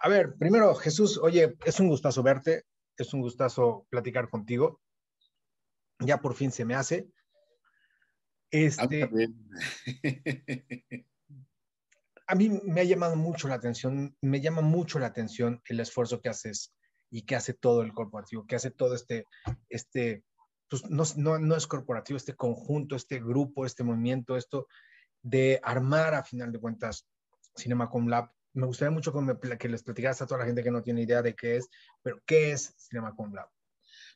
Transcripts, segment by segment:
a ver, primero, Jesús, oye, es un gustazo verte, es un gustazo platicar contigo. Ya por fin se me hace. Este, a mí me ha llamado mucho la atención, me llama mucho la atención el esfuerzo que haces y que hace todo el corporativo, que hace todo este, este pues no, es corporativo, este conjunto, este grupo, este movimiento, esto de armar a final de cuentas Cinema Lab me gustaría mucho que, les platicaras a toda la gente que no tiene idea de qué es, pero ¿qué es Cinema Con Lab?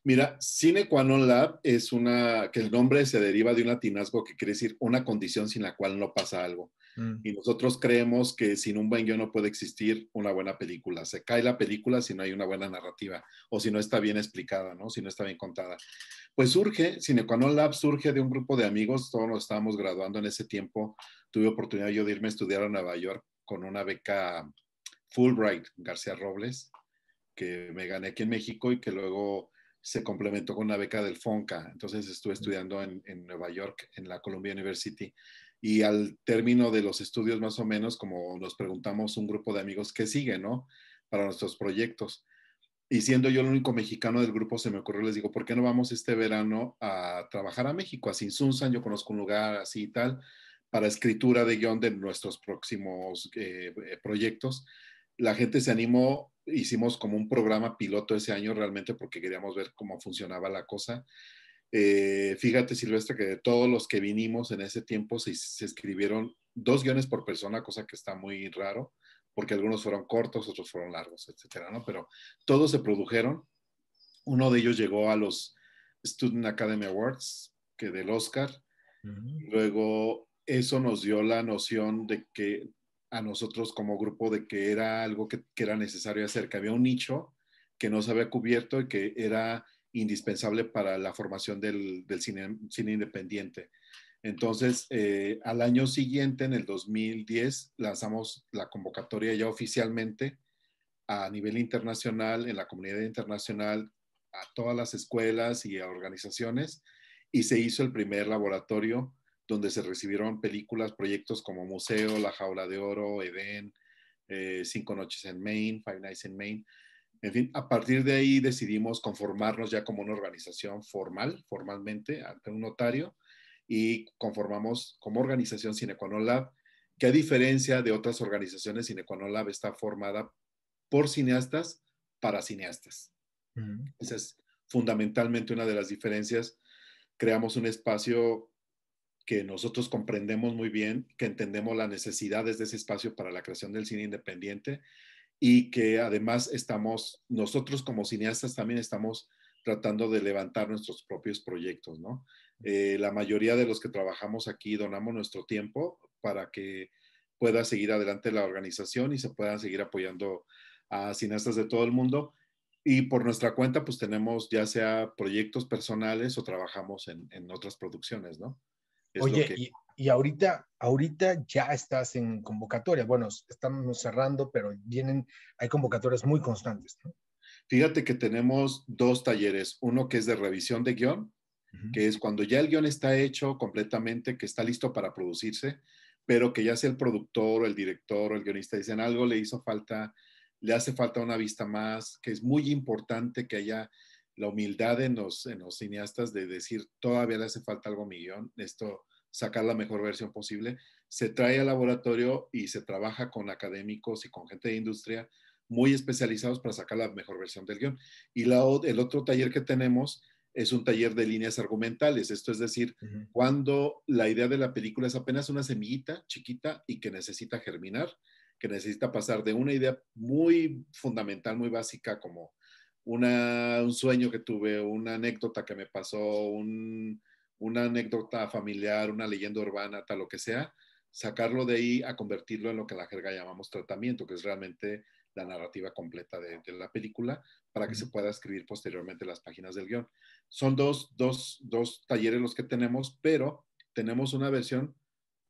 Mira, Cine Lab es una, que el nombre se deriva de un latinazgo que quiere decir una condición sin la cual no pasa algo. Mm. Y nosotros creemos que sin un buen guión no puede existir una buena película. Se cae la película si no hay una buena narrativa o si no está bien explicada, ¿no? Si no está bien contada. Pues surge, Cinequanon Lab surge de un grupo de amigos, todos nos estábamos graduando en ese tiempo. Tuve oportunidad yo de irme a estudiar a Nueva York con una beca Fulbright García Robles, que me gané aquí en México y que luego se complementó con una beca del FONCA. Entonces estuve estudiando en, Nueva York, en la Columbia University. Y al término de los estudios, más o menos, como nos preguntamos un grupo de amigos, ¿qué sigue, no? Para nuestros proyectos. Y siendo yo el único mexicano del grupo, se me ocurrió, les digo, ¿por qué no vamos este verano a trabajar a México, a Sinsunsan? Yo conozco un lugar así y tal para escritura de guión de nuestros próximos eh, eh, proyectos. La gente se animó, hicimos como un programa piloto ese año realmente porque queríamos ver cómo funcionaba la cosa. Eh, fíjate, Silvestre, que de todos los que vinimos en ese tiempo se, escribieron dos guiones por persona, cosa que está muy raro, porque algunos fueron cortos, otros fueron largos, etcétera, ¿no? Pero todos se produjeron. Uno de ellos llegó a los Student Academy Awards, que del Oscar. Luego eso nos dio la noción de que a nosotros como grupo de que era algo que, era necesario hacer, que había un nicho que no se había cubierto y que era indispensable para la formación del, cine, cine, independiente. Entonces, eh, al año siguiente, en el 2010, lanzamos la convocatoria ya oficialmente a nivel internacional, en la comunidad internacional, a todas las escuelas y organizaciones, y se hizo el primer laboratorio donde se recibieron películas, proyectos como Museo, La Jaula de Oro, Eden eh, Cinco Noches en Maine, Five Nights in Maine. En fin, a partir de ahí decidimos conformarnos ya como una organización formal, formalmente, ante un notario, y conformamos como organización Cineconolab, que a diferencia de otras organizaciones, Cineconolab está formada por cineastas para cineastas. Esa es fundamentalmente una de las diferencias. Creamos un espacio que nosotros comprendemos muy bien, que entendemos las necesidades de ese espacio para la creación del cine independiente y que además estamos, nosotros como cineastas también estamos tratando de levantar nuestros propios proyectos, ¿no? Eh, la mayoría de los que trabajamos aquí donamos nuestro tiempo para que pueda seguir adelante la organización y se puedan seguir apoyando a cineastas de todo el mundo. Y por nuestra cuenta, pues tenemos ya sea proyectos personales o trabajamos en, en otras producciones, ¿no? Oye, y, ahorita, ahorita ya estás en convocatoria. Bueno, estamos cerrando, pero vienen, hay convocatorias muy constantes. Fíjate que tenemos dos talleres, uno que es de revisión de guión, que es cuando ya el guión está hecho completamente, que está listo para producirse, pero que ya sea el productor o el director o el guionista dicen algo le hizo falta, le hace falta una vista más, que es muy importante que haya la humildad en los, cineastas de decir, todavía le hace falta algo a mi guión, esto, sacar la mejor versión posible, se trae al laboratorio y se trabaja con académicos y con gente de industria muy especializados para sacar la mejor versión del guión. Y la, el otro taller que tenemos es un taller de líneas argumentales, esto es decir, cuando la idea de la película es apenas una semillita chiquita y que necesita germinar, que necesita pasar de una idea muy fundamental, muy básica como una, un sueño que tuve, una anécdota que me pasó, una anécdota familiar, una leyenda urbana, tal lo que sea, sacarlo de ahí a convertirlo en lo que la jerga llamamos tratamiento, que es realmente la narrativa completa de, la película para que se pueda escribir posteriormente las páginas del guión. Son dos talleres los que tenemos, pero tenemos una versión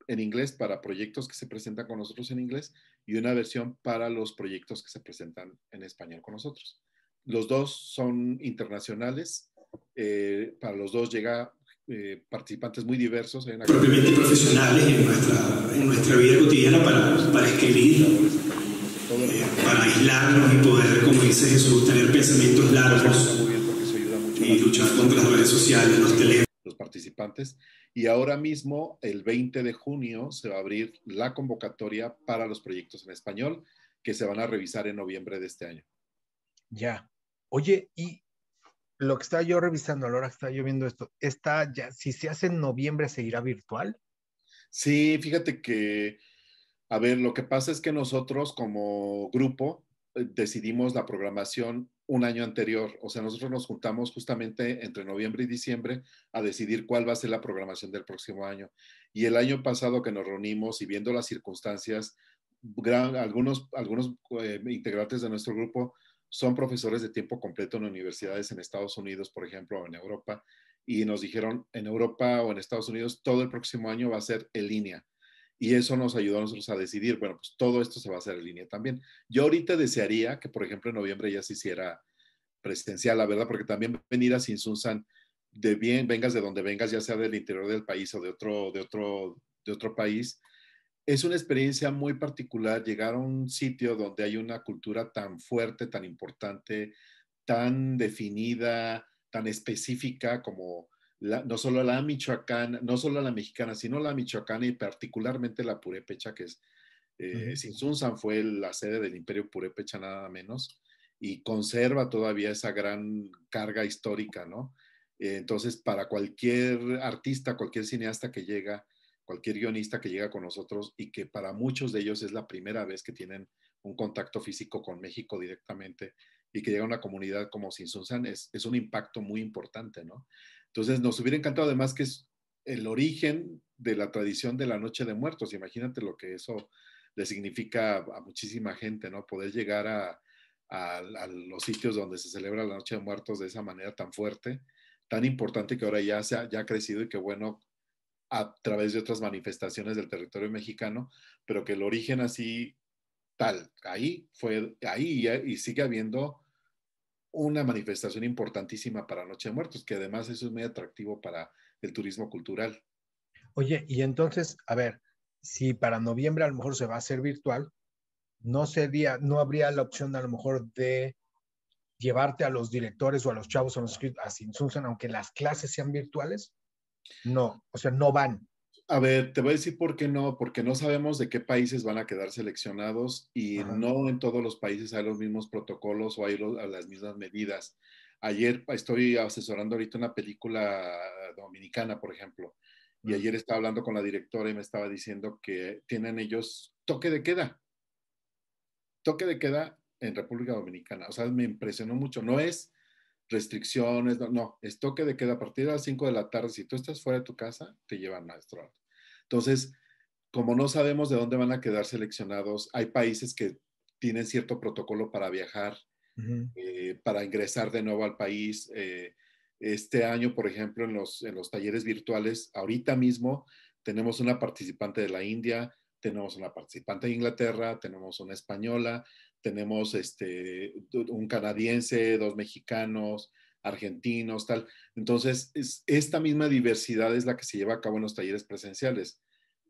en inglés para proyectos que se presentan con nosotros en inglés y una versión para los proyectos que se presentan en español con nosotros. Los dos son internacionales. Eh, para los dos llega eh, participantes muy diversos. Hay Propiamente profesionales en nuestra, vida cotidiana para, escribir, eh, para aislarnos y poder, como dice Jesús, tener pensamientos largos y luchar contra las redes sociales, los teléfonos. Los participantes. Y ahora mismo, el 20 de junio, se va a abrir la convocatoria para los proyectos en español que se van a revisar en noviembre de este año. Ya. Oye, y lo que estaba yo revisando, a la hora que estaba yo viendo esto, está ya, si se hace en noviembre, ¿seguirá virtual? Sí, fíjate que, a ver, lo que pasa es que nosotros como grupo eh, decidimos la programación un año anterior. O sea, nosotros nos juntamos justamente entre noviembre y diciembre a decidir cuál va a ser la programación del próximo año. Y el año pasado que nos reunimos y viendo las circunstancias, gran, algunos, algunos eh, integrantes de nuestro grupo son profesores de tiempo completo en universidades en Estados Unidos, por ejemplo, o en Europa, y nos dijeron, en Europa o en Estados Unidos, todo el próximo año va a ser en línea. Y eso nos ayudó a nosotros a decidir, bueno, pues todo esto se va a hacer en línea también. Yo ahorita desearía que, por ejemplo, en noviembre ya se hiciera presencial, la verdad, porque también venir a Sinsunsan, de bien, vengas de donde vengas, ya sea del interior del país o de otro, de otro, de otro país, es una experiencia muy particular llegar a un sitio donde hay una cultura tan fuerte, tan importante, tan definida, tan específica como no solo la michoacana, no solo la mexicana, sino la michoacana y particularmente la purépecha, que es, eh, fue la sede del imperio purépecha nada menos, y conserva todavía esa gran carga histórica, ¿no? entonces, para cualquier artista, cualquier cineasta que llega, cualquier guionista que llega con nosotros y que para muchos de ellos es la primera vez que tienen un contacto físico con México directamente y que llega a una comunidad como Sinsun es, es un impacto muy importante, ¿no? Entonces nos hubiera encantado además que es el origen de la tradición de la Noche de Muertos, imagínate lo que eso le significa a muchísima gente, ¿no? Poder llegar a, los sitios donde se celebra la Noche de Muertos de esa manera tan fuerte, tan importante que ahora ya, se ya ha crecido y que bueno, a través de otras manifestaciones del territorio mexicano, pero que el origen así tal, ahí fue, ahí y sigue habiendo una manifestación importantísima para Noche de Muertos, que además eso es muy atractivo para el turismo cultural. Oye, y entonces, a ver, si para noviembre a lo mejor se va a hacer virtual, no sería, no habría la opción a lo mejor de llevarte a los directores o a los chavos a los aunque las clases sean virtuales? No, o sea, no van. A ver, te voy a decir por qué no, porque no sabemos de qué países van a quedar seleccionados y no en todos los países hay los mismos protocolos o hay las mismas medidas. Ayer estoy asesorando ahorita una película dominicana, por ejemplo, y ayer estaba hablando con la directora y me estaba diciendo que tienen ellos toque de queda. Toque de queda en República Dominicana. O sea, me impresionó mucho. No es restricciones, no, esto es toque de queda a partir de las 5 de la tarde, si tú estás fuera de tu casa, te llevan a Entonces, como no sabemos de dónde van a quedar seleccionados, hay países que tienen cierto protocolo para viajar, eh, para ingresar de nuevo al país. Eh, este año, por ejemplo, en los, en los talleres virtuales, ahorita mismo tenemos una participante de la India, tenemos una participante de Inglaterra, tenemos una española, tenemos este, un canadiense, dos mexicanos, argentinos, tal. Entonces, esta misma diversidad es la que se lleva a cabo en los talleres presenciales.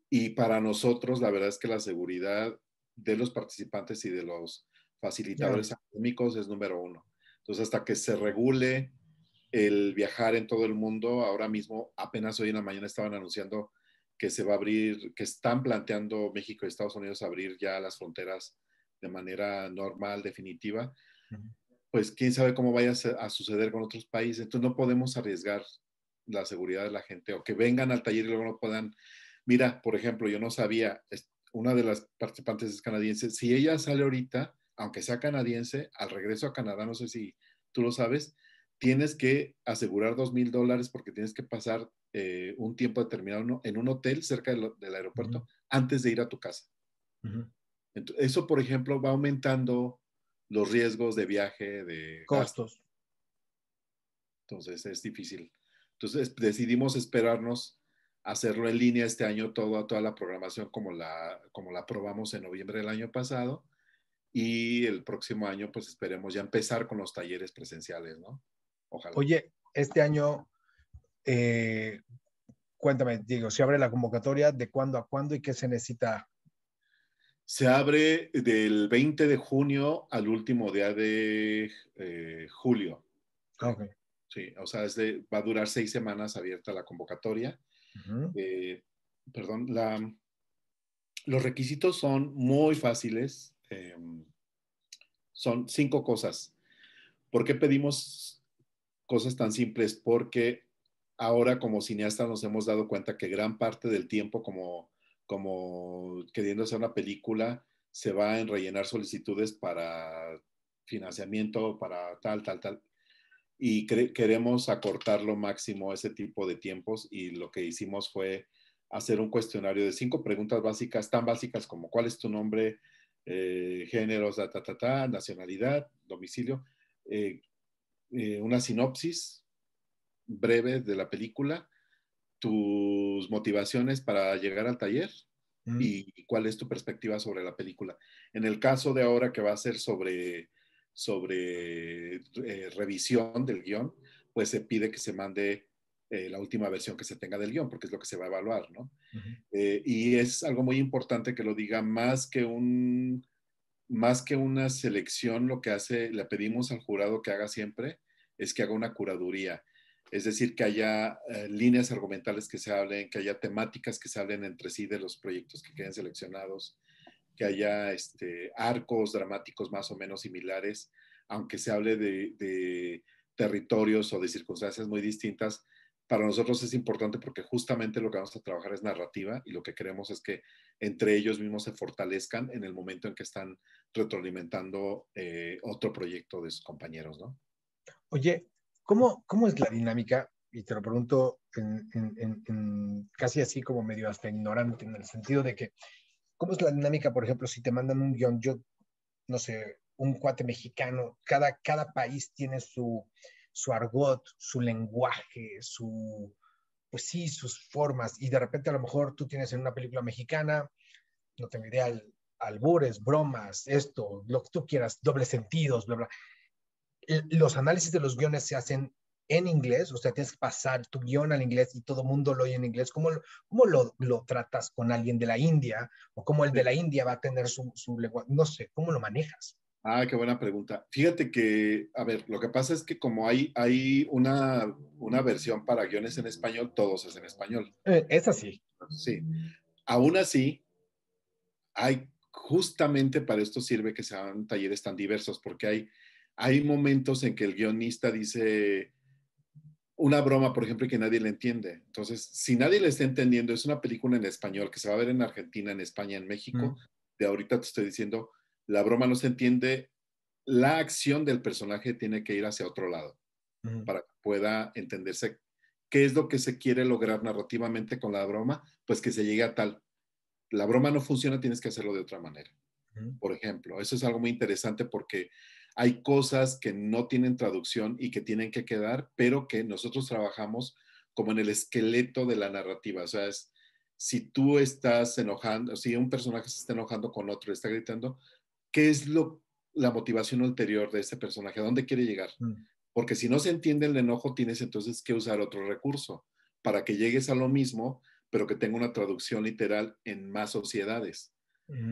Y para nosotros, la verdad es que la seguridad de los participantes y de los facilitadores académicos es número uno. Entonces, hasta que se regule el viajar en todo el mundo, ahora mismo, apenas hoy en la mañana estaban anunciando que se va a abrir, que están planteando México y Estados Unidos abrir ya las fronteras de manera normal, definitiva, pues quién sabe cómo vaya a suceder con otros países. Entonces no podemos arriesgar la seguridad de la gente o que vengan al taller y luego no puedan. Mira, por ejemplo, yo no sabía, una de las participantes es canadiense, si ella sale ahorita, aunque sea canadiense, al regreso a Canadá, no sé si tú lo sabes, tienes que asegurar dos mil dólares porque tienes que pasar eh, un tiempo determinado en un hotel cerca del aeropuerto antes de ir a tu casa eso, por ejemplo, va aumentando los riesgos de viaje, de costos. Entonces es difícil. Entonces decidimos esperarnos hacerlo en línea este año, todo, toda la programación como la, como la probamos en noviembre del año pasado. Y el próximo año, pues esperemos ya empezar con los talleres presenciales, ¿no? Ojalá. Oye, este año, eh, cuéntame, Diego, si abre la convocatoria de cuándo a cuándo y qué se necesita se abre del 20 de junio al último día de eh, julio. Ah, okay. Sí, o sea, va a durar seis semanas abierta la convocatoria. Eh, perdón, los requisitos son muy fáciles. Eh, son cinco cosas. ¿Por qué pedimos cosas tan simples? Porque ahora como cineastas nos hemos dado cuenta que gran parte del tiempo como como queriendo hacer una película, se va a rellenar solicitudes para financiamiento, para tal, tal, tal. Y queremos acortar lo máximo ese tipo de tiempos y lo que hicimos fue hacer un cuestionario de cinco preguntas básicas, tan básicas como cuál es tu nombre, eh, géneros, ta, ta, nacionalidad, domicilio, eh, eh, una sinopsis breve de la película tus motivaciones para llegar al taller mm. y cuál es tu perspectiva sobre la película. En el caso de ahora que va a ser sobre, sobre eh, revisión del guión, pues se pide que se mande eh, la última versión que se tenga del guión, porque es lo que se va a evaluar, ¿no? Eh, y es algo muy importante que lo diga más que un más que una selección, lo que hace, le pedimos al jurado que haga siempre es que haga una curaduría es decir, que haya eh, líneas argumentales que se hablen, que haya temáticas que se hablen entre sí de los proyectos que queden seleccionados, que haya este, arcos dramáticos más o menos similares, aunque se hable de, territorios o de circunstancias muy distintas, para nosotros es importante porque justamente lo que vamos a trabajar es narrativa y lo que queremos es que entre ellos mismos se fortalezcan en el momento en que están retroalimentando eh, otro proyecto de sus compañeros, ¿no? Oye, ¿Cómo, ¿Cómo es la dinámica? Y te lo pregunto en, casi así como medio hasta ignorante, en el sentido de que, ¿cómo es la dinámica, por ejemplo, si te mandan un guión, yo, no sé, un cuate mexicano, cada, cada país tiene su, su argot, su lenguaje, su, pues sí, sus formas, y de repente a lo mejor tú tienes en una película mexicana, no tengo idea, albures, bromas, esto, lo que tú quieras, dobles sentidos, bla, bla los análisis de los guiones se hacen en inglés, o sea, tienes que pasar tu guión al inglés y todo el mundo lo oye en inglés. ¿Cómo, cómo lo, lo, tratas con alguien de la India? ¿O cómo el de la India va a tener su, su No sé, ¿cómo lo manejas? Ah, qué buena pregunta. Fíjate que, a ver, lo que pasa es que como hay, hay una, una versión para guiones en español, todos es en español. Eh, es así. Sí. Aún así, hay justamente para esto sirve que sean talleres tan diversos, porque hay hay momentos en que el guionista dice una broma, por ejemplo, y que nadie le entiende. Entonces, si nadie le está entendiendo, es una película en español que se va a ver en Argentina, en España, en México. De ahorita te estoy diciendo, la broma no se entiende, la acción del personaje tiene que ir hacia otro lado para que pueda entenderse qué es lo que se quiere lograr narrativamente con la broma, pues que se llegue a tal. La broma no funciona, tienes que hacerlo de otra manera. Por ejemplo, eso es algo muy interesante porque hay cosas que no tienen traducción y que tienen que quedar, pero que nosotros trabajamos como en el esqueleto de la narrativa. O sea, si tú estás enojando, si un personaje se está enojando con otro, está gritando, ¿qué es lo, la motivación ulterior de ese personaje? ¿A dónde quiere llegar? Mm. Porque si no se entiende el enojo, tienes entonces que usar otro recurso para que llegues a lo mismo, pero que tenga una traducción literal en más sociedades.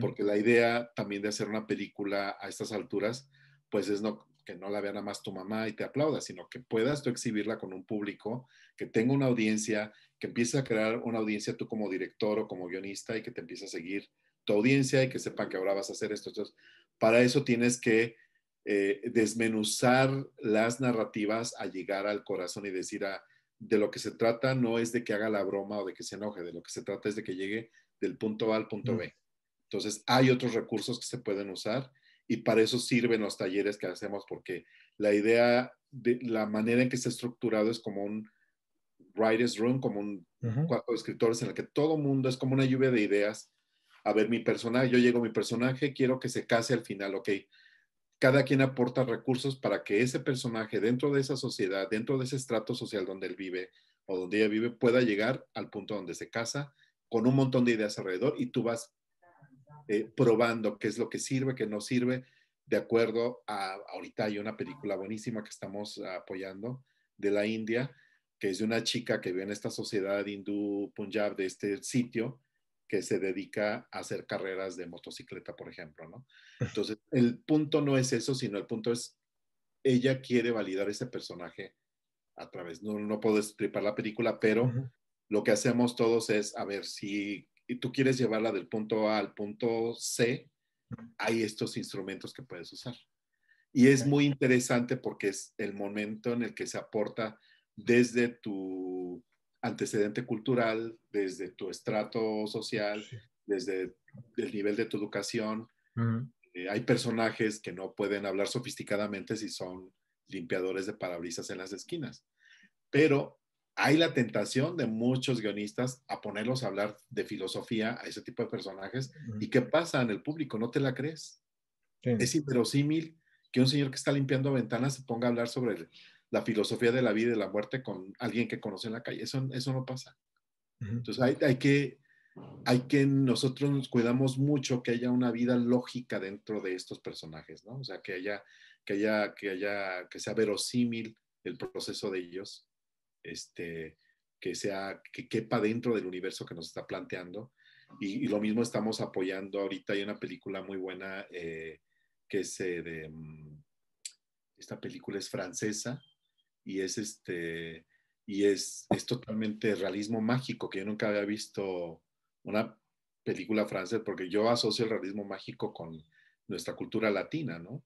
Porque la idea también de hacer una película a estas alturas pues es no, que no la vea nada más tu mamá y te aplauda, sino que puedas tú exhibirla con un público, que tenga una audiencia, que empieces a crear una audiencia tú como director o como guionista y que te empiece a seguir tu audiencia y que sepan que ahora vas a hacer esto. para eso tienes que eh, desmenuzar las narrativas a llegar al corazón y decir, ah, de lo que se trata no es de que haga la broma o de que se enoje, de lo que se trata es de que llegue del punto A al punto mm. B. Entonces, hay otros recursos que se pueden usar y para eso sirven los talleres que hacemos, porque la idea, la manera en que está estructurado es como un writer's room, como un cuarto de escritores en el que todo mundo es como una lluvia de ideas. A ver, mi personaje, yo llego a mi personaje, quiero que se case al final, ok. Cada quien aporta recursos para que ese personaje dentro de esa sociedad, dentro de ese estrato social donde él vive o donde ella vive, pueda llegar al punto donde se casa con un montón de ideas alrededor y tú vas eh, probando qué es lo que sirve, qué no sirve, de acuerdo a, ahorita hay una película buenísima que estamos apoyando de la India, que es de una chica que vive en esta sociedad hindú Punjab de este sitio, que se dedica a hacer carreras de motocicleta, por ejemplo, ¿no? Entonces, el punto no es eso, sino el punto es, ella quiere validar ese personaje a través, no, no puedo explicar la película, pero lo que hacemos todos es a ver si tú quieres llevarla del punto A al punto C, hay estos instrumentos que puedes usar. Y es muy interesante porque es el momento en el que se aporta desde tu antecedente cultural, desde tu estrato social, desde el nivel de tu educación. Eh, hay personajes que no pueden hablar sofisticadamente si son limpiadores de parabrisas en las esquinas, pero hay la tentación de muchos guionistas a ponerlos a hablar de filosofía a ese tipo de personajes. ¿Y qué pasa en el público? ¿No te la crees? Es inverosímil que un señor que está limpiando ventanas se ponga a hablar sobre la filosofía de la vida y de la muerte con alguien que conoce en la calle. Eso, no pasa. Entonces hay, hay, que, hay que, nosotros nos cuidamos mucho que haya una vida lógica dentro de estos personajes, ¿no? O sea, que haya, que haya, que haya, que sea verosímil el proceso de ellos este, que sea, que quepa dentro del universo que nos está planteando. Y, lo mismo estamos apoyando ahorita. Hay una película muy buena eh, que es eh, de, mm, esta película es francesa y es este, y es, es totalmente realismo mágico, que yo nunca había visto una película francesa, porque yo asocio el realismo mágico con nuestra cultura latina, ¿no?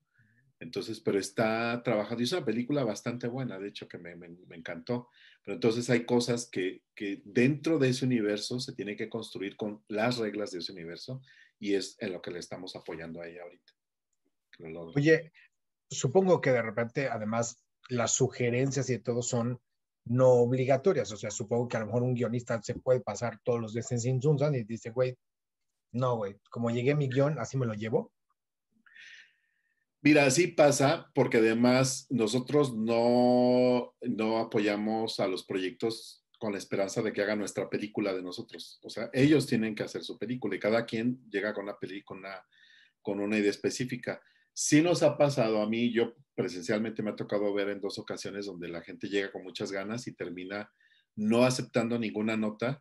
Entonces, pero está trabajando, y es una película bastante buena, de hecho, que me, encantó. Pero entonces hay cosas que, dentro de ese universo se tiene que construir con las reglas de ese universo, y es en lo que le estamos apoyando a ella ahorita. Oye, supongo que de repente, además, las sugerencias y todo son no obligatorias. O sea, supongo que a lo mejor un guionista se puede pasar todos los días en y dice, güey, no, güey, como llegué mi guión, así me lo llevo. Mira, así pasa porque además nosotros no, no apoyamos a los proyectos con la esperanza de que hagan nuestra película de nosotros. O sea, ellos tienen que hacer su película y cada quien llega con una, con una, con una idea específica. Sí nos ha pasado a mí, yo presencialmente me ha tocado ver en dos ocasiones donde la gente llega con muchas ganas y termina no aceptando ninguna nota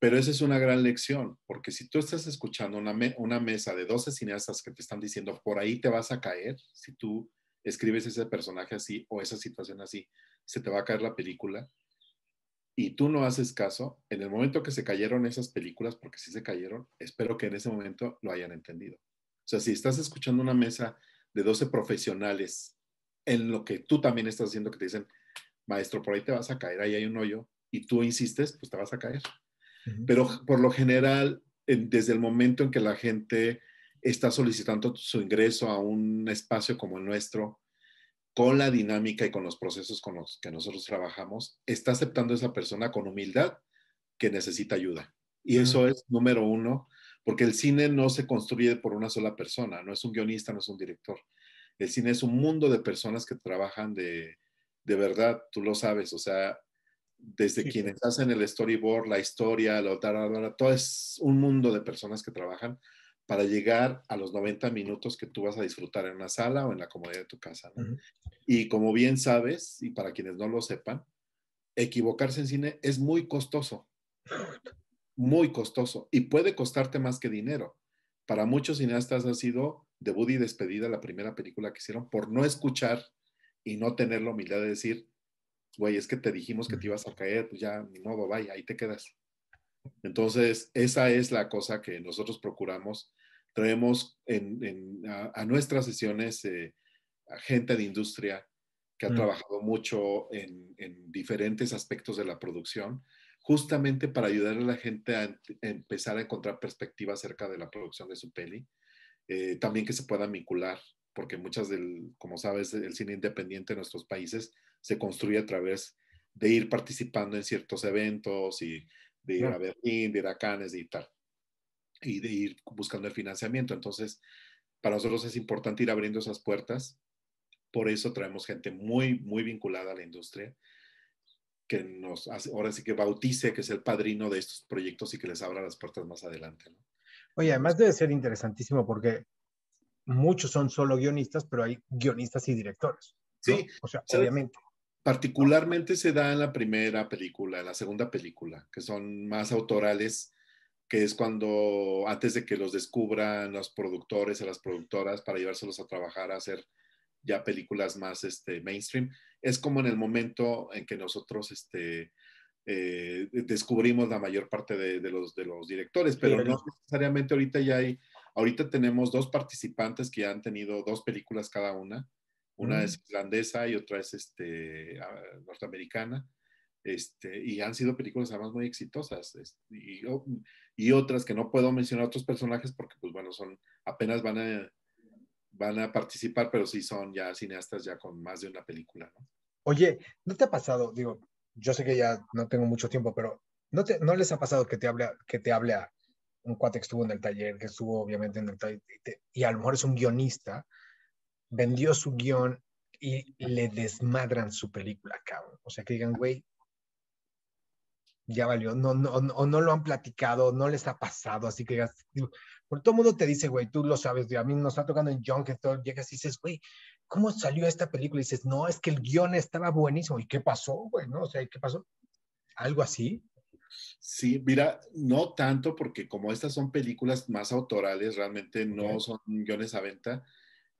pero esa es una gran lección, porque si tú estás escuchando una, mesa de 12 cineastas que te están diciendo, por ahí te vas a caer, si tú escribes ese personaje así o esa situación así, se te va a caer la película, y tú no haces caso, en el momento que se cayeron esas películas, porque sí se cayeron, espero que en ese momento lo hayan entendido. O sea, si estás escuchando una mesa de 12 profesionales en lo que tú también estás haciendo, que te dicen, maestro, por ahí te vas a caer, ahí hay un hoyo, y tú insistes, pues te vas a caer. Pero por lo general, desde el momento en que la gente está solicitando su ingreso a un espacio como el nuestro, con la dinámica y con los procesos con los que nosotros trabajamos, está aceptando esa persona con humildad que necesita ayuda. Y eso es número uno, porque el cine no se construye por una sola persona, no es un guionista, no es un director. El cine es un mundo de personas que trabajan de, de verdad, tú lo sabes, o sea, desde quienes hacen el storyboard, la historia, todo es un mundo de personas que trabajan para llegar a los 90 minutos que tú vas a disfrutar en una sala o en la comodidad de tu casa. Y como bien sabes, y para quienes no lo sepan, equivocarse en cine es muy costoso, muy costoso, y puede costarte más que dinero. Para muchos cineastas ha sido debut y despedida la primera película que hicieron por no escuchar y no tener la humildad de decir, güey, es que te dijimos que te ibas a caer, pues ya, no, vaya, ahí te quedas. Entonces, esa es la cosa que nosotros procuramos. Traemos en, a, nuestras sesiones eh, a gente de industria que ha mm. trabajado mucho en, diferentes aspectos de la producción, justamente para ayudar a la gente a, empezar a encontrar perspectivas acerca de la producción de su peli. Eh, también que se puedan vincular, porque muchas del, como sabes, el cine independiente en nuestros países se construye a través de ir participando en ciertos eventos y de ir a Berlín, de ir a Cannes y tal, y de ir buscando el financiamiento. Entonces, para nosotros es importante ir abriendo esas puertas. Por eso traemos gente muy, muy vinculada a la industria, que nos hace, ahora sí que bautice, que es el padrino de estos proyectos y que les abra las puertas más adelante. Oye, además debe ser interesantísimo porque muchos son solo guionistas, pero hay guionistas y directores. Sí. O sea, obviamente particularmente se da en la primera película, en la segunda película, que son más autorales, que es cuando antes de que los descubran los productores a las productoras para llevárselos a trabajar a hacer ya películas más este, mainstream, es como en el momento en que nosotros este, eh, descubrimos la mayor parte de, los, de los directores, pero no necesariamente ahorita ya hay, ahorita tenemos dos participantes que ya han tenido dos películas cada una, una mm. es irlandesa y otra es este, ah, norteamericana. Este, y han sido películas además muy exitosas. y, oh, y, otras que no puedo mencionar otros personajes porque, pues bueno, son apenas van a, van a participar, pero sí son ya cineastas ya con más de una película, Oye, ¿no te ha pasado? Digo, yo sé que ya no tengo mucho tiempo, pero ¿no, no les ha pasado que te hable, que te hable a un cuate que estuvo en el taller, que estuvo obviamente en el taller, y a lo mejor es un guionista, vendió su guión y le desmadran su película, cabrón. O sea, que digan, güey, ya valió, no, no, no, lo han platicado, no les ha pasado, así que digas, por todo el mundo te dice, güey, tú lo sabes, a mí nos está tocando en John, que todo, llegas y dices, güey, ¿cómo salió esta película? Y dices, no, es que el guión estaba buenísimo, ¿y qué pasó, güey? O sea, ¿qué pasó? ¿Algo así? Sí, mira, no tanto porque como estas son películas más autorales, realmente no son guiones a venta,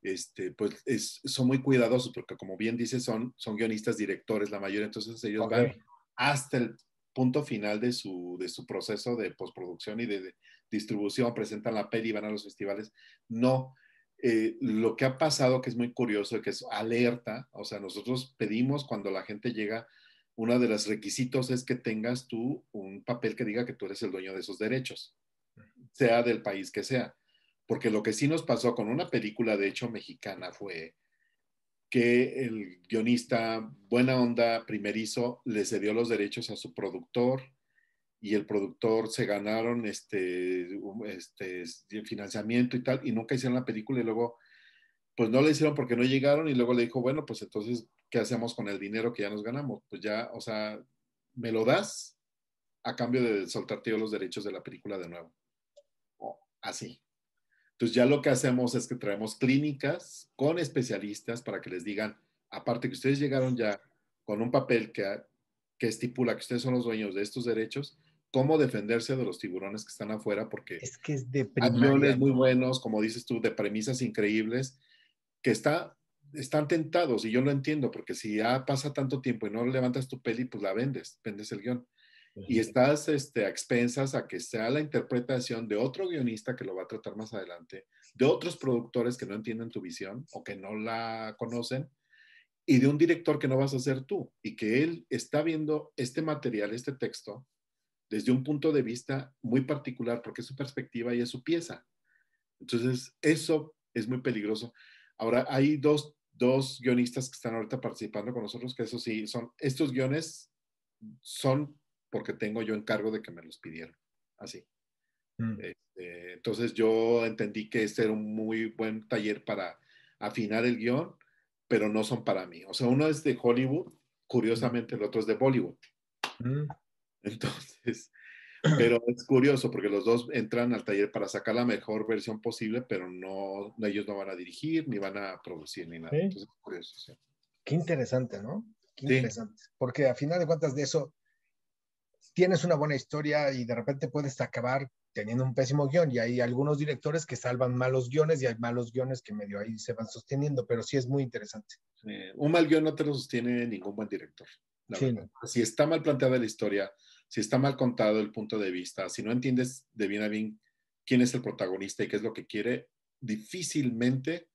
este, pues son muy cuidadosos, porque como bien dice, son, son guionistas, directores, la mayoría, entonces ellos van hasta el punto final de su, de su proceso de postproducción y de, distribución, presentan la peli y van a los festivales. No, eh, lo que ha pasado, que es muy curioso, que es alerta, o sea, nosotros pedimos cuando la gente llega, uno de los requisitos es que tengas tú un papel que diga que tú eres el dueño de esos derechos, sea del país que sea porque lo que sí nos pasó con una película, de hecho, mexicana fue que el guionista, buena onda, primerizo, le cedió los derechos a su productor y el productor se ganaron este, este financiamiento y tal, y nunca hicieron la película y luego, pues no la hicieron porque no llegaron y luego le dijo, bueno, pues entonces, ¿qué hacemos con el dinero que ya nos ganamos? Pues ya, o sea, ¿me lo das a cambio de soltarte yo los derechos de la película de nuevo? o así. Entonces ya lo que hacemos es que traemos clínicas con especialistas para que les digan, aparte que ustedes llegaron ya con un papel que, estipula que ustedes son los dueños de estos derechos, cómo defenderse de los tiburones que están afuera, porque es que es de hay muy buenos, como dices tú, de premisas increíbles, que está, están tentados, y yo lo entiendo, porque si ya pasa tanto tiempo y no levantas tu peli, pues la vendes, vendes el guión y estás este, a expensas a que sea la interpretación de otro guionista que lo va a tratar más adelante, de otros productores que no entienden tu visión o que no la conocen, y de un director que no vas a ser tú, y que él está viendo este material, este texto, desde un punto de vista muy particular, porque es su perspectiva y es su pieza. Entonces, eso es muy peligroso. Ahora, hay dos, dos guionistas que están ahorita participando con nosotros, que eso sí, son, estos guiones son porque tengo yo encargo de que me los pidieron. Así. Mm. Este, entonces yo entendí que este era un muy buen taller para afinar el guión, pero no son para mí. O sea, uno es de Hollywood, curiosamente el otro es de Bollywood. Mm. Entonces, pero es curioso porque los dos entran al taller para sacar la mejor versión posible, pero no, ellos no van a dirigir, ni van a producir, ni nada. Qué interesante, ¿no? Qué interesante. Porque a final de cuentas de eso tienes una buena historia y de repente puedes acabar teniendo un pésimo guión. Y hay algunos directores que salvan malos guiones y hay malos guiones que medio ahí se van sosteniendo, pero sí es muy interesante. un mal guión no te lo sostiene ningún buen director. Si está mal planteada la historia, si está mal contado el punto de vista, si no entiendes de bien a bien quién es el protagonista y qué es lo que quiere, difícilmente,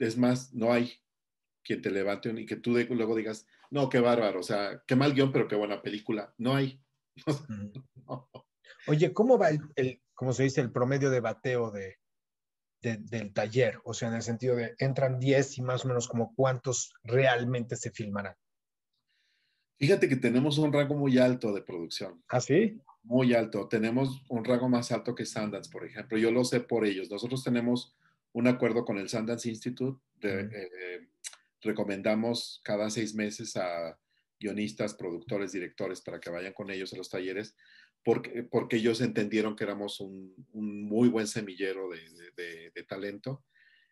es más, no hay quien te levante y que tú luego digas, no, qué bárbaro, o sea, qué mal guión, pero qué buena película. No hay. Oye, ¿cómo va el, como se dice, el promedio de bateo de, del taller? O sea, en el sentido de entran 10 y más o menos como cuántos realmente se filmarán. Fíjate que tenemos un rango muy alto de producción. ¿Ah, sí? Muy alto. Tenemos un rango más alto que Sundance, por ejemplo. Yo lo sé por ellos. Nosotros tenemos un acuerdo con el Sundance Institute. De, eh, recomendamos cada seis meses a guionistas, productores, directores, para que vayan con ellos a los talleres, porque, porque ellos entendieron que éramos un, muy buen semillero de, talento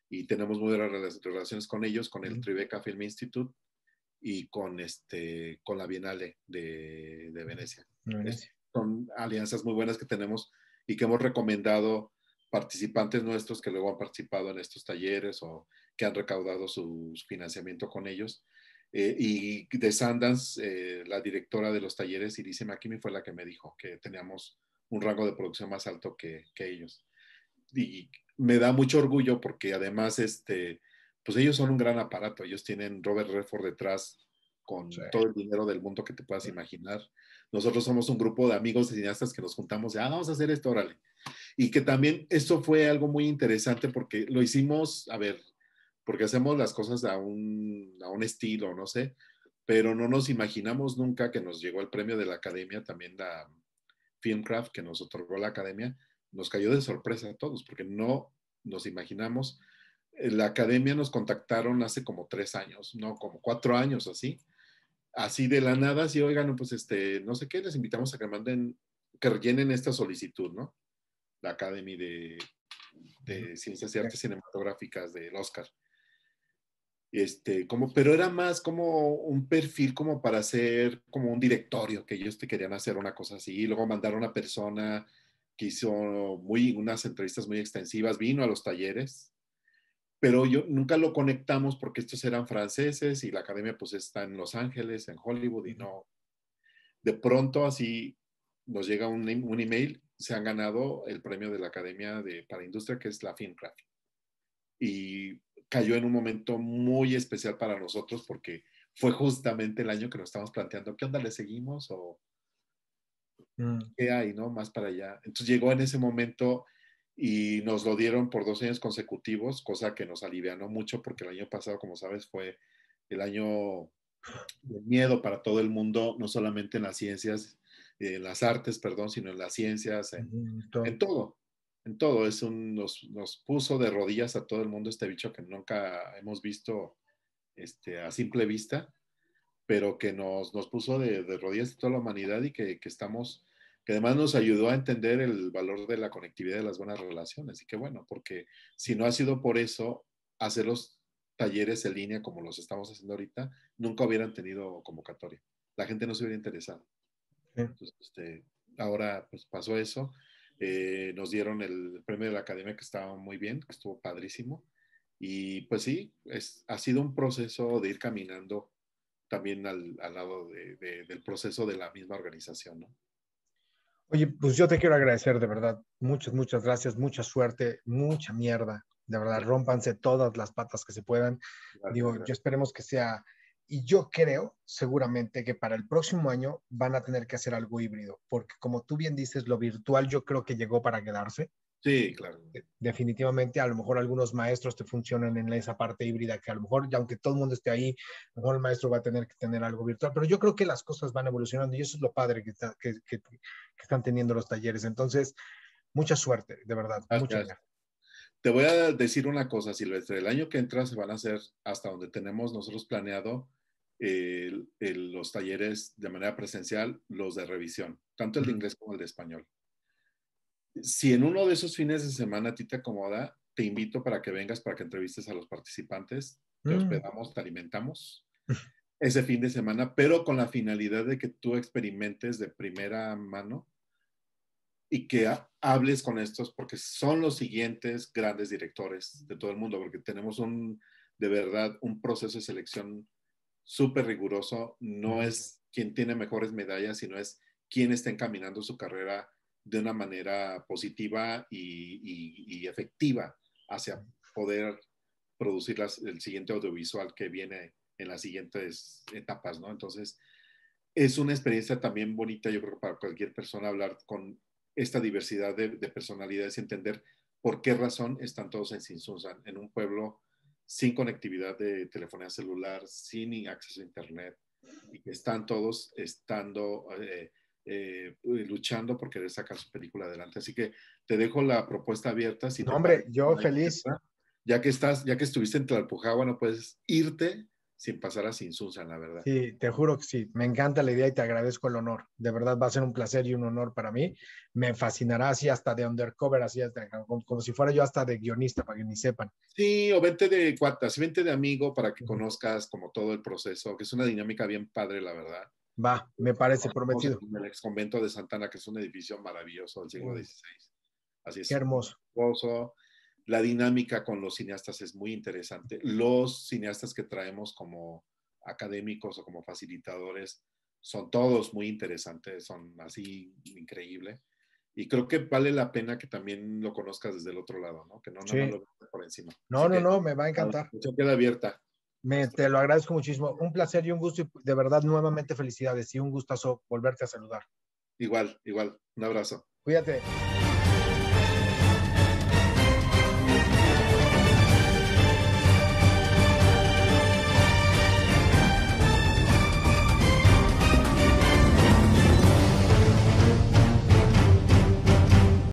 y tenemos muy buenas relaciones con ellos, con el Tribeca Film Institute y con, este, con la Bienale de, Venecia. Venecia. Son alianzas muy buenas que tenemos y que hemos recomendado participantes nuestros que luego han participado en estos talleres o que han recaudado su financiamiento con ellos eh, y de Sandans, eh, la directora de los talleres, Irise Makimi, fue la que me dijo que teníamos un rango de producción más alto que, ellos. Y me da mucho orgullo porque además, este, pues ellos son un gran aparato. Ellos tienen Robert Redford detrás con todo el dinero del mundo que te puedas imaginar. Nosotros somos un grupo de amigos de cineastas que nos juntamos y, ah, vamos a hacer esto, órale. Y que también esto fue algo muy interesante porque lo hicimos, a ver, porque hacemos las cosas a un, estilo, no sé, pero no nos imaginamos nunca que nos llegó el premio de la academia, también la Filmcraft que nos otorgó la academia, nos cayó de sorpresa a todos, porque no nos imaginamos. Eh, la academia nos contactaron hace como tres años, no, como cuatro años así, así de la nada, así, oigan, pues este, no sé qué, les invitamos a que manden, que rellenen esta solicitud, ¿no? La Academia de, de Ciencias y Artes Cinematográficas del Oscar este, como, pero era más como un perfil como para hacer como un directorio, que ellos te querían hacer una cosa así, y luego mandaron a una persona que hizo muy, unas entrevistas muy extensivas, vino a los talleres, pero yo nunca lo conectamos porque estos eran franceses y la academia pues está en Los Ángeles, en Hollywood y no. De pronto así nos llega un, e, email, se han ganado el premio de la academia de, para industria que es la FinCraft. Y cayó en un momento muy especial para nosotros porque fue justamente el año que nos estamos planteando, ¿qué onda le seguimos o mm. qué hay, no? Más para allá. Entonces llegó en ese momento y nos lo dieron por dos años consecutivos, cosa que nos alivianó mucho porque el año pasado, como sabes, fue el año de miedo para todo el mundo, no solamente en las ciencias, en las artes, perdón, sino en las ciencias, en todo en todo. Es un, nos, nos, puso de rodillas a todo el mundo este bicho que nunca hemos visto este, a simple vista, pero que nos, nos puso de, de, rodillas a toda la humanidad y que, que, estamos, que además nos ayudó a entender el valor de la conectividad y de las buenas relaciones. Y que bueno, porque si no ha sido por eso, hacer los talleres en línea como los estamos haciendo ahorita, nunca hubieran tenido convocatoria. La gente no se hubiera interesado. Entonces, este, ahora pues pasó eso eh, nos dieron el premio de la academia que estaba muy bien, que estuvo padrísimo. Y pues sí, es, ha sido un proceso de ir caminando también al, al lado del proceso de la misma organización, ¿no? Oye, pues yo te quiero agradecer de verdad. Muchas, muchas gracias, mucha suerte, mucha mierda. De verdad, rompanse todas las patas que se puedan. Digo, yo esperemos que sea y yo creo, seguramente, que para el próximo año van a tener que hacer algo híbrido, porque como tú bien dices, lo virtual yo creo que llegó para quedarse. Sí, claro. Eh, definitivamente, a lo mejor algunos maestros te funcionan en esa parte híbrida que a lo mejor, y aunque todo el mundo esté ahí, a lo mejor el maestro va a tener que tener algo virtual, pero yo creo que las cosas van evolucionando y eso es lo padre que, están teniendo los talleres. Entonces, mucha suerte, de verdad. Gracias. Te voy a decir una cosa, Silvestre. El año que entra se van a hacer hasta donde tenemos nosotros planeado los talleres de manera presencial, los de revisión, tanto el de inglés como el de español. Si en uno de esos fines de semana a ti te acomoda, te invito para que vengas, para que entrevistes a los participantes, te mm. hospedamos, te alimentamos ese fin de semana, pero con la finalidad de que tú experimentes de primera mano y que hables con estos, porque son los siguientes grandes directores de todo el mundo, porque tenemos un, de verdad, un proceso de selección súper riguroso, no es quien tiene mejores medallas, sino es quien está encaminando su carrera de una manera positiva y, efectiva hacia poder producir el siguiente audiovisual que viene en las siguientes etapas, ¿no? Entonces, es una experiencia también bonita, yo creo, para cualquier persona hablar con esta diversidad de, personalidades y entender por qué razón están todos en Sinsunzan, en un pueblo sin conectividad de telefonía celular, sin acceso a Internet, y que están todos estando, eh, eh, luchando por querer sacar su película adelante. Así que te dejo la propuesta abierta. hombre, yo feliz. ya que, estás, ya que estuviste en Tlalpujahua, no puedes irte pasar a sin Susan, la verdad. Sí, te juro que sí. Me encanta la idea y te agradezco el honor. De verdad va a ser un placer y un honor para mí. Me fascinará así hasta de undercover, así hasta, como, si fuera yo hasta de guionista, para que ni sepan. Sí, o vente de cuantas, vente de amigo para que conozcas como todo el proceso, que es una dinámica bien padre, la verdad. Va, me parece prometido. En el ex convento de Santana, que es un edificio maravilloso del siglo XVI. Así es. Qué hermoso la dinámica con los cineastas es muy interesante. Los cineastas que traemos como académicos o como facilitadores son todos muy interesantes, son así increíble. Y creo que vale la pena que también lo conozcas desde el otro lado, ¿no? Que no lo veas por encima. No, no, no, me va a encantar. La queda abierta. te lo agradezco muchísimo. Un placer y un gusto. Y de verdad, nuevamente felicidades y un gustazo volverte a saludar. Igual, igual. Un abrazo. Cuídate.